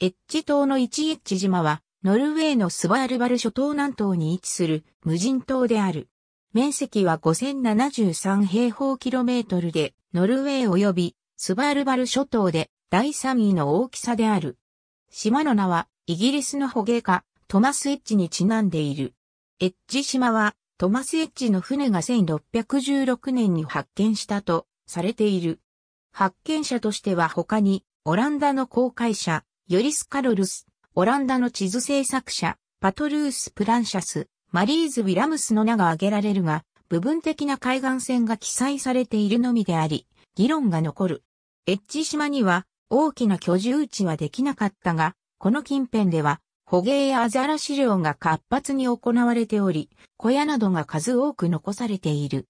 エッジ島の一エッジ島は、ノルウェーのスバールバル諸島南東に位置する無人島である。面積は5073平方キロメートルで、ノルウェー及びスバールバル諸島で第3位の大きさである。島の名は、イギリスの捕鯨家、トマス・エッジにちなんでいる。エッジ島は、トマス・エッジの船が1616年に発見したとされている。発見者としては他に、オランダの航海者、ヨリス・カロルス、オランダの地図制作者、パトルース・プランシャス、マリーズ・ウィラムスの名が挙げられるが、部分的な海岸線が記載されているのみであり、議論が残る。エッジ島には大きな居住地はできなかったが、この近辺では捕鯨やアザラシ漁が活発に行われており、小屋などが数多く残されている。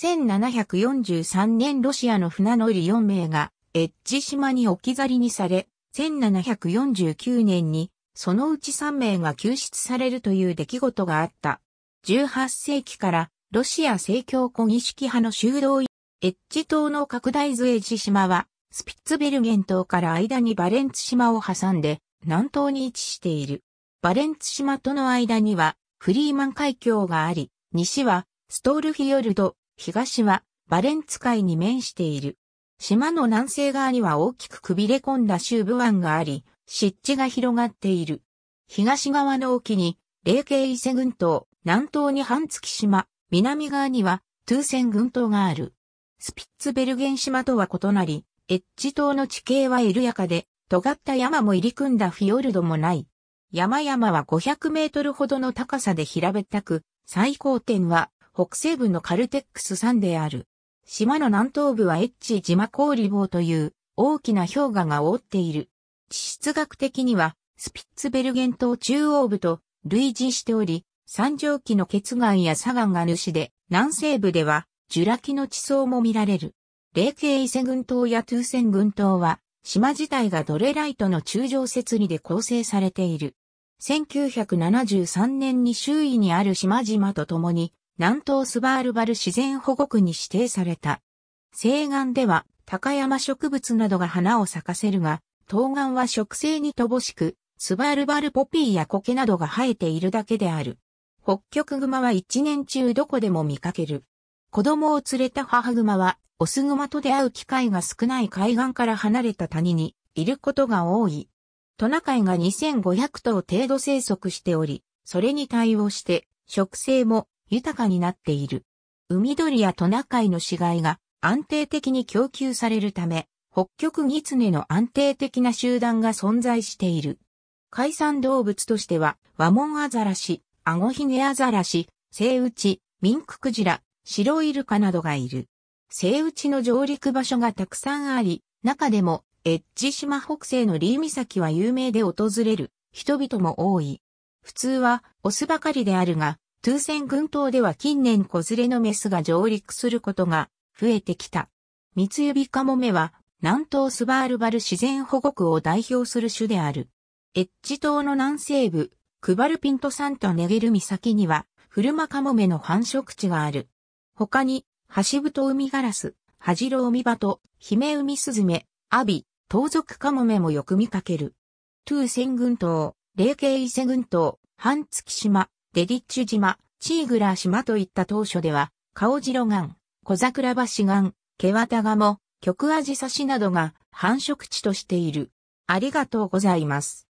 1743年ロシアの船乗り4名がエッジ島に置き去りにされ、1749年に、そのうち3名が救出されるという出来事があった。18世紀からロシア正教古儀式派の修道エッジ島の拡大図エジ島は、スピッツベルゲン島から間にバレンツ島を挟んで、南東に位置している。バレンツ島との間には、フリーマン海峡があり、西は、ストールフィヨルド、東は、バレンツ海に面している。島の南西側には大きくくびれ込んだ周部湾があり、湿地が広がっている。東側の沖に、霊系伊勢群島、南東に半月島、南側には、トゥーセン群島がある。スピッツベルゲン島とは異なり、エッジ島の地形は緩やかで、尖った山も入り組んだフィヨルドもない。山々は500メートルほどの高さで平べったく、最高点は北西部のカルテックス山である。島の南東部はエッチ島氷棒という大きな氷河が覆っている。地質学的にはスピッツベルゲン島中央部と類似しており、三畳期の結岩や砂岩が主で、南西部ではジュラ紀の地層も見られる。霊系伊勢群島やトゥーセン群島は、島自体がドレライトの中上設理で構成されている。1973年に周囲にある島々と共に、南東スバールバル自然保護区に指定された。西岸では高山植物などが花を咲かせるが、東岸は植生に乏しく、スバールバルポピーや苔などが生えているだけである。北極熊は一年中どこでも見かける。子供を連れた母熊は、オス熊と出会う機会が少ない海岸から離れた谷にいることが多い。トナカイが2500頭程度生息しており、それに対応して、植生も豊かになっている。海鳥やトナカイの死骸が安定的に供給されるため、北極ギツネの安定的な集団が存在している。海産動物としては、ワモンアザラシ、アゴヒゲアザラシ、セイウチ、ミンククジラ、シロイルカなどがいる。セイウチの上陸場所がたくさんあり、中でも、エッジ島北西のリー岬は有名で訪れる人々も多い。普通はオスばかりであるが、トゥーセン群島では近年子連れのメスが上陸することが増えてきた。三つ指カモメは南東スバールバル自然保護区を代表する種である。エッジ島の南西部、クバルピント山とネゲル岬には、フルマカモメの繁殖地がある。他に、ハシブトウミガラス、ハジロウミバト、ヒメウミスズメ、アビ、盗賊カモメもよく見かける。トゥーセン群島、霊慶伊勢群島、半月島、デリッチュ島、チーグラー島といった当初では、顔白岩、小桜橋ケ毛綿ガモ、極アジサシなどが繁殖地としている。ありがとうございます。